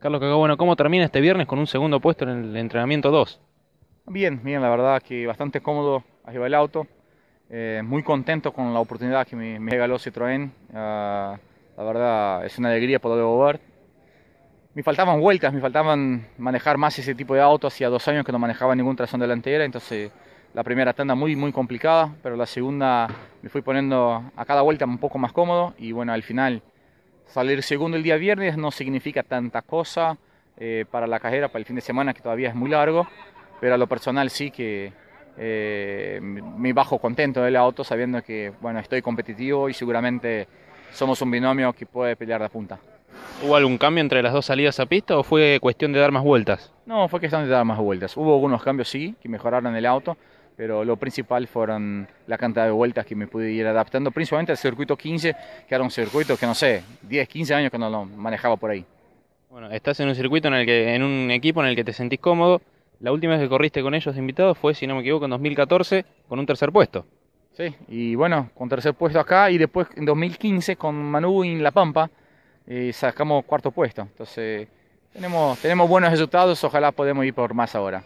Carlos Cagabueno, bueno, ¿cómo termina este viernes con un segundo puesto en el entrenamiento 2? Bien, bien, la verdad que bastante cómodo arriba el auto. Eh, muy contento con la oportunidad que me, me regaló Citroën. Ah, la verdad es una alegría poder volver. Me faltaban vueltas, me faltaban manejar más ese tipo de auto. Hacía dos años que no manejaba ningún trazón delantera, entonces la primera tanda muy, muy complicada, pero la segunda me fui poniendo a cada vuelta un poco más cómodo y bueno, al final Salir segundo el día viernes no significa tanta cosa eh, para la carrera, para el fin de semana que todavía es muy largo, pero a lo personal sí que eh, me bajo contento del auto sabiendo que bueno, estoy competitivo y seguramente somos un binomio que puede pelear de punta. ¿Hubo algún cambio entre las dos salidas a pista o fue cuestión de dar más vueltas? No, fue cuestión de dar más vueltas. Hubo algunos cambios, sí, que mejoraron el auto pero lo principal fueron la cantidad de vueltas que me pude ir adaptando, principalmente al circuito 15, que era un circuito que no sé, 10, 15 años que no lo manejaba por ahí. Bueno, estás en un circuito en el que, en un equipo en el que te sentís cómodo. La última vez que corriste con ellos invitados fue, si no me equivoco, en 2014, con un tercer puesto. Sí, y bueno, con tercer puesto acá y después en 2015 con Manu en La Pampa eh, sacamos cuarto puesto. Entonces, tenemos, tenemos buenos resultados, ojalá podemos ir por más ahora.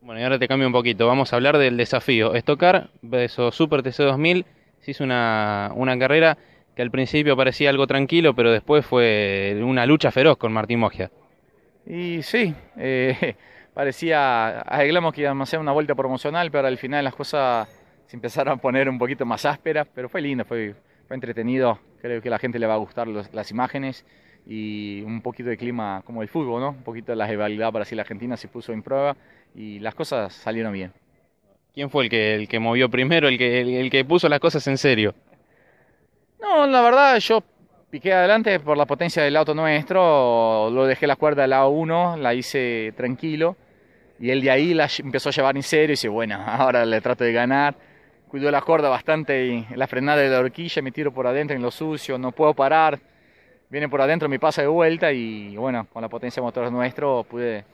Bueno, y ahora te cambio un poquito. Vamos a hablar del desafío. Estocar beso Super TC2000 se hizo una, una carrera que al principio parecía algo tranquilo, pero después fue una lucha feroz con Martín Mogia. Y sí, eh, parecía, arreglamos que iba a hacer una vuelta promocional, pero al final las cosas se empezaron a poner un poquito más ásperas, pero fue lindo, fue, fue entretenido, creo que a la gente le va a gustar las imágenes y un poquito de clima como el fútbol, ¿no? Un poquito de la rivalidad la argentina se puso en prueba y las cosas salieron bien. ¿Quién fue el que, movió primero, el que, el, que puso las cosas en serio? No, la verdad yo piqué adelante por la potencia del auto nuestro, lo dejé la cuerda del lado uno, la hice tranquilo y él de ahí la empezó a llevar en serio y dice, bueno, ahora le trato de ganar. Cuidó la cuerda bastante y la frenada de la horquilla, me tiro por adentro en lo sucio, no puedo parar, viene por adentro mi pasa de vuelta y bueno, con la potencia motor nuestro pude,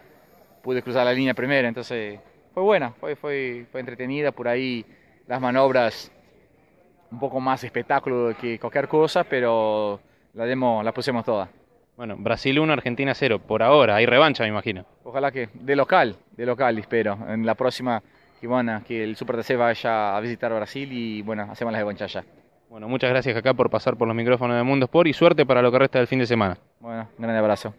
pude cruzar la línea primero. entonces fue buena, fue, fue, fue entretenida, por ahí las manobras un poco más espectáculo que cualquier cosa, pero la demo la pusimos toda. Bueno, Brasil 1, Argentina 0, por ahora, hay revancha me imagino. Ojalá que, de local, de local espero, en la próxima que, que el Super DC vaya a visitar Brasil y bueno, hacemos la revancha allá. Bueno, muchas gracias acá por pasar por los micrófonos de Mundo Sport y suerte para lo que resta del fin de semana. Bueno, un gran abrazo.